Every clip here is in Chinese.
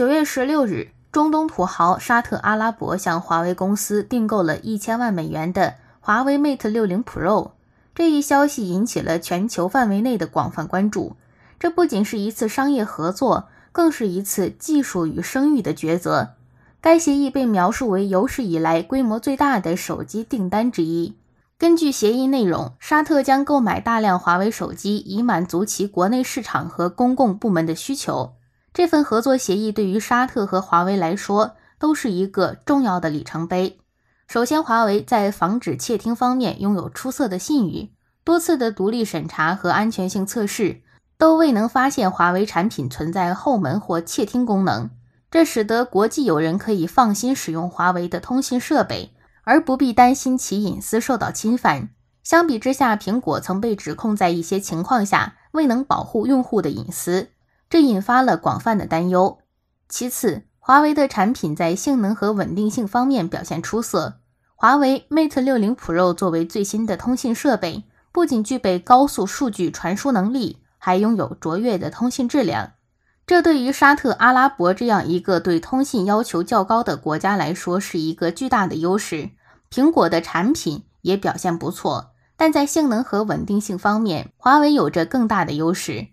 九月十六日，中东土豪沙特阿拉伯向华为公司订购了一千万美元的华为 Mate 60 Pro。这一消息引起了全球范围内的广泛关注。这不仅是一次商业合作，更是一次技术与声誉的抉择。该协议被描述为有史以来规模最大的手机订单之一。根据协议内容，沙特将购买大量华为手机，以满足其国内市场和公共部门的需求。这份合作协议对于沙特和华为来说都是一个重要的里程碑。首先，华为在防止窃听方面拥有出色的信誉，多次的独立审查和安全性测试都未能发现华为产品存在后门或窃听功能，这使得国际友人可以放心使用华为的通信设备，而不必担心其隐私受到侵犯。相比之下，苹果曾被指控在一些情况下未能保护用户的隐私。这引发了广泛的担忧。其次，华为的产品在性能和稳定性方面表现出色。华为 Mate 60 Pro 作为最新的通信设备，不仅具备高速数据传输能力，还拥有卓越的通信质量。这对于沙特阿拉伯这样一个对通信要求较高的国家来说，是一个巨大的优势。苹果的产品也表现不错，但在性能和稳定性方面，华为有着更大的优势。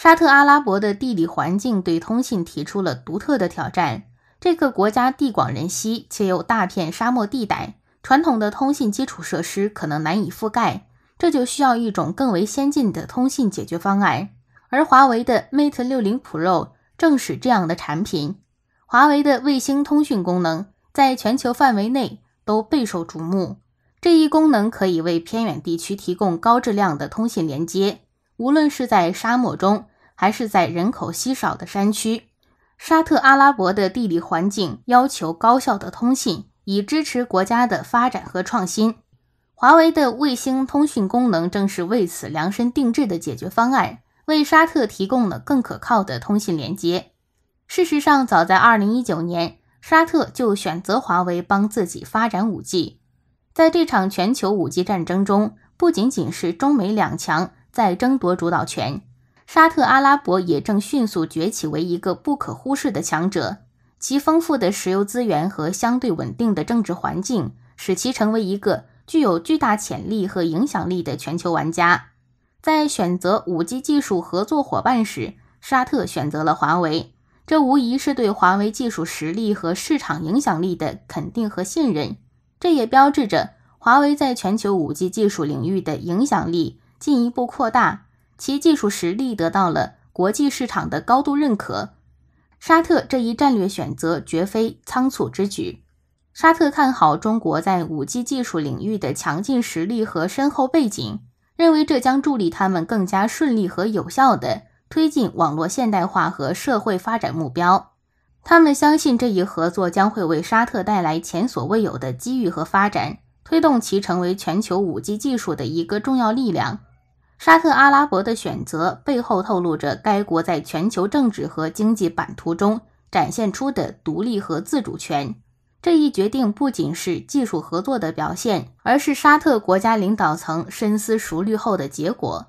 沙特阿拉伯的地理环境对通信提出了独特的挑战。这个国家地广人稀，且有大片沙漠地带，传统的通信基础设施可能难以覆盖。这就需要一种更为先进的通信解决方案。而华为的 Mate 60 Pro 正是这样的产品。华为的卫星通讯功能在全球范围内都备受瞩目。这一功能可以为偏远地区提供高质量的通信连接。无论是在沙漠中，还是在人口稀少的山区，沙特阿拉伯的地理环境要求高效的通信，以支持国家的发展和创新。华为的卫星通讯功能正是为此量身定制的解决方案，为沙特提供了更可靠的通信连接。事实上，早在二零一九年，沙特就选择华为帮自己发展五 G。在这场全球五 G 战争中，不仅仅是中美两强。在争夺主导权，沙特阿拉伯也正迅速崛起为一个不可忽视的强者。其丰富的石油资源和相对稳定的政治环境，使其成为一个具有巨大潜力和影响力的全球玩家。在选择五 G 技术合作伙伴时，沙特选择了华为，这无疑是对华为技术实力和市场影响力的肯定和信任。这也标志着华为在全球五 G 技术领域的影响力。进一步扩大其技术实力，得到了国际市场的高度认可。沙特这一战略选择绝非仓促之举。沙特看好中国在 5G 技术领域的强劲实力和深厚背景，认为这将助力他们更加顺利和有效地推进网络现代化和社会发展目标。他们相信这一合作将会为沙特带来前所未有的机遇和发展，推动其成为全球 5G 技术的一个重要力量。沙特阿拉伯的选择背后透露着该国在全球政治和经济版图中展现出的独立和自主权。这一决定不仅是技术合作的表现，而是沙特国家领导层深思熟虑后的结果。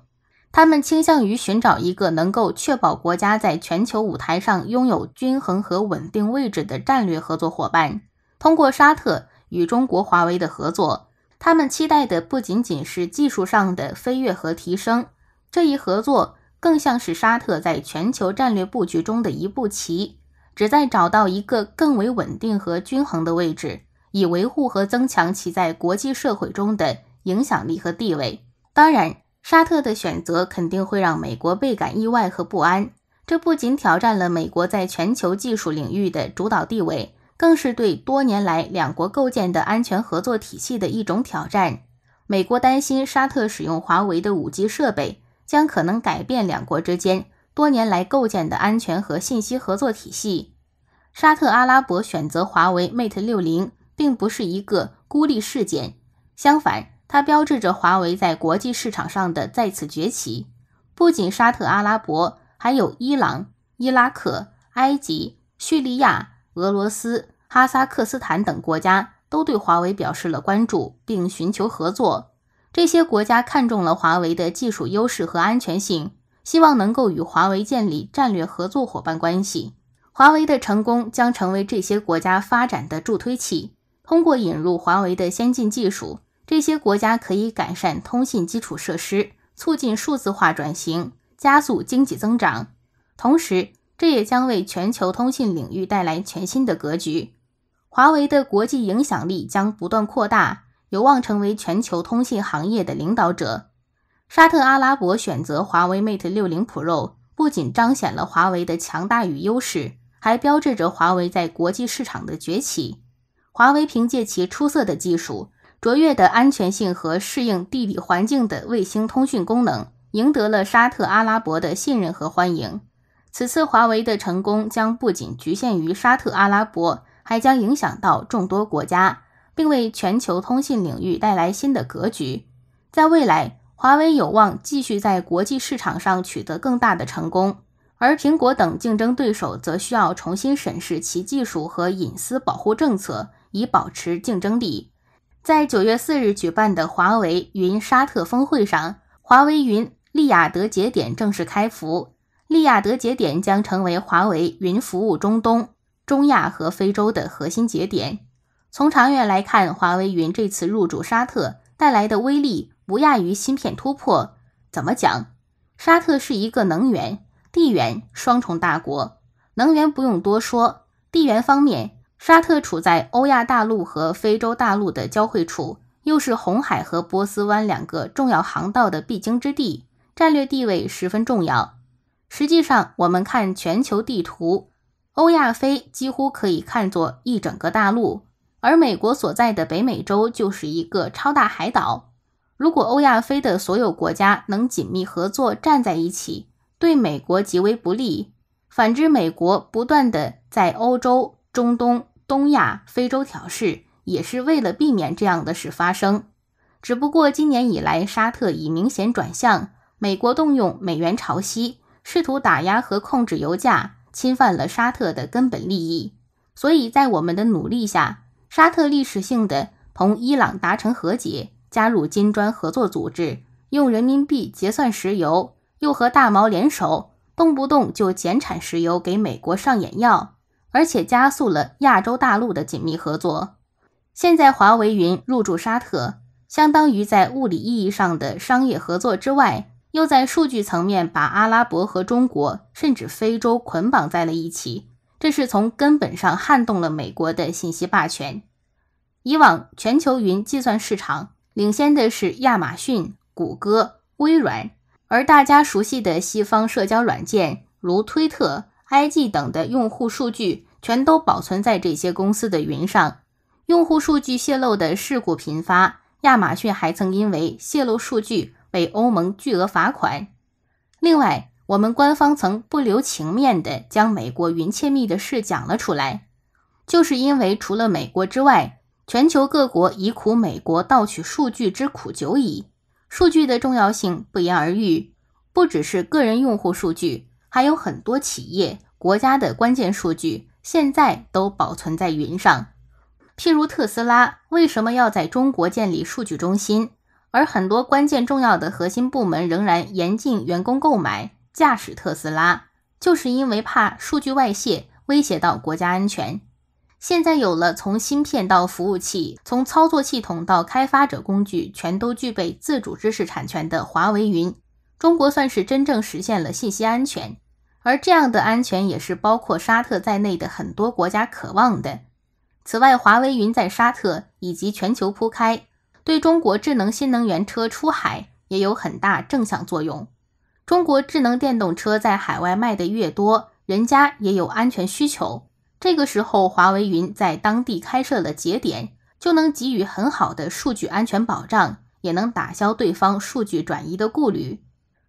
他们倾向于寻找一个能够确保国家在全球舞台上拥有均衡和稳定位置的战略合作伙伴。通过沙特与中国华为的合作。他们期待的不仅仅是技术上的飞跃和提升，这一合作更像是沙特在全球战略布局中的一步棋，旨在找到一个更为稳定和均衡的位置，以维护和增强其在国际社会中的影响力和地位。当然，沙特的选择肯定会让美国倍感意外和不安，这不仅挑战了美国在全球技术领域的主导地位。更是对多年来两国构建的安全合作体系的一种挑战。美国担心沙特使用华为的五 G 设备，将可能改变两国之间多年来构建的安全和信息合作体系。沙特阿拉伯选择华为 Mate 六零，并不是一个孤立事件，相反，它标志着华为在国际市场上的再次崛起。不仅沙特阿拉伯，还有伊朗、伊拉克、埃及、叙利亚。俄罗斯、哈萨克斯坦等国家都对华为表示了关注，并寻求合作。这些国家看中了华为的技术优势和安全性，希望能够与华为建立战略合作伙伴关系。华为的成功将成为这些国家发展的助推器。通过引入华为的先进技术，这些国家可以改善通信基础设施，促进数字化转型，加速经济增长。同时，这也将为全球通信领域带来全新的格局，华为的国际影响力将不断扩大，有望成为全球通信行业的领导者。沙特阿拉伯选择华为 Mate 60 Pro 不仅彰显了华为的强大与优势，还标志着华为在国际市场的崛起。华为凭借其出色的技术、卓越的安全性和适应地理环境的卫星通讯功能，赢得了沙特阿拉伯的信任和欢迎。此次华为的成功将不仅局限于沙特阿拉伯，还将影响到众多国家，并为全球通信领域带来新的格局。在未来，华为有望继续在国际市场上取得更大的成功，而苹果等竞争对手则需要重新审视其技术和隐私保护政策，以保持竞争力。在九月四日举办的华为云沙特峰会上，华为云利雅得节点正式开服。利雅得节点将成为华为云服务中东、中亚和非洲的核心节点。从长远来看，华为云这次入主沙特带来的威力不亚于芯片突破。怎么讲？沙特是一个能源、地缘双重大国。能源不用多说，地缘方面，沙特处在欧亚大陆和非洲大陆的交汇处，又是红海和波斯湾两个重要航道的必经之地，战略地位十分重要。实际上，我们看全球地图，欧亚非几乎可以看作一整个大陆，而美国所在的北美洲就是一个超大海岛。如果欧亚非的所有国家能紧密合作站在一起，对美国极为不利。反之，美国不断的在欧洲、中东、东亚、非洲挑事，也是为了避免这样的事发生。只不过今年以来，沙特已明显转向，美国动用美元潮汐。试图打压和控制油价，侵犯了沙特的根本利益。所以在我们的努力下，沙特历史性的同伊朗达成和解，加入金砖合作组织，用人民币结算石油，又和大毛联手，动不动就减产石油给美国上眼药，而且加速了亚洲大陆的紧密合作。现在华为云入驻沙特，相当于在物理意义上的商业合作之外。又在数据层面把阿拉伯和中国，甚至非洲捆绑在了一起，这是从根本上撼动了美国的信息霸权。以往全球云计算市场领先的是亚马逊、谷歌、微软，而大家熟悉的西方社交软件如推特、IG 等的用户数据，全都保存在这些公司的云上。用户数据泄露的事故频发，亚马逊还曾因为泄露数据。被欧盟巨额罚款。另外，我们官方曾不留情面地将美国云窃密的事讲了出来，就是因为除了美国之外，全球各国已苦美国盗取数据之苦久矣。数据的重要性不言而喻，不只是个人用户数据，还有很多企业、国家的关键数据现在都保存在云上。譬如特斯拉为什么要在中国建立数据中心？而很多关键重要的核心部门仍然严禁员工购买、驾驶特斯拉，就是因为怕数据外泄，威胁到国家安全。现在有了从芯片到服务器，从操作系统到开发者工具，全都具备自主知识产权的华为云，中国算是真正实现了信息安全。而这样的安全也是包括沙特在内的很多国家渴望的。此外，华为云在沙特以及全球铺开。对中国智能新能源车出海也有很大正向作用。中国智能电动车在海外卖的越多，人家也有安全需求。这个时候，华为云在当地开设了节点，就能给予很好的数据安全保障，也能打消对方数据转移的顾虑。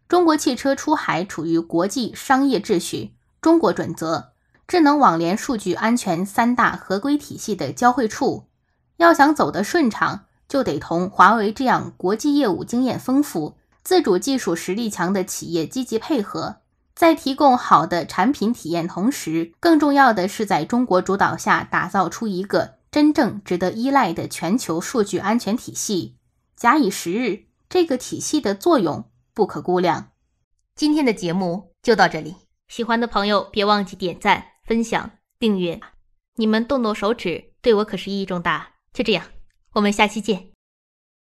中国汽车出海处于国际商业秩序、中国准则、智能网联数据安全三大合规体系的交汇处，要想走得顺畅。就得同华为这样国际业务经验丰富、自主技术实力强的企业积极配合，在提供好的产品体验同时，更重要的是在中国主导下打造出一个真正值得依赖的全球数据安全体系。假以时日，这个体系的作用不可估量。今天的节目就到这里，喜欢的朋友别忘记点赞、分享、订阅，你们动动手指对我可是意义重大。就这样。我们下期见。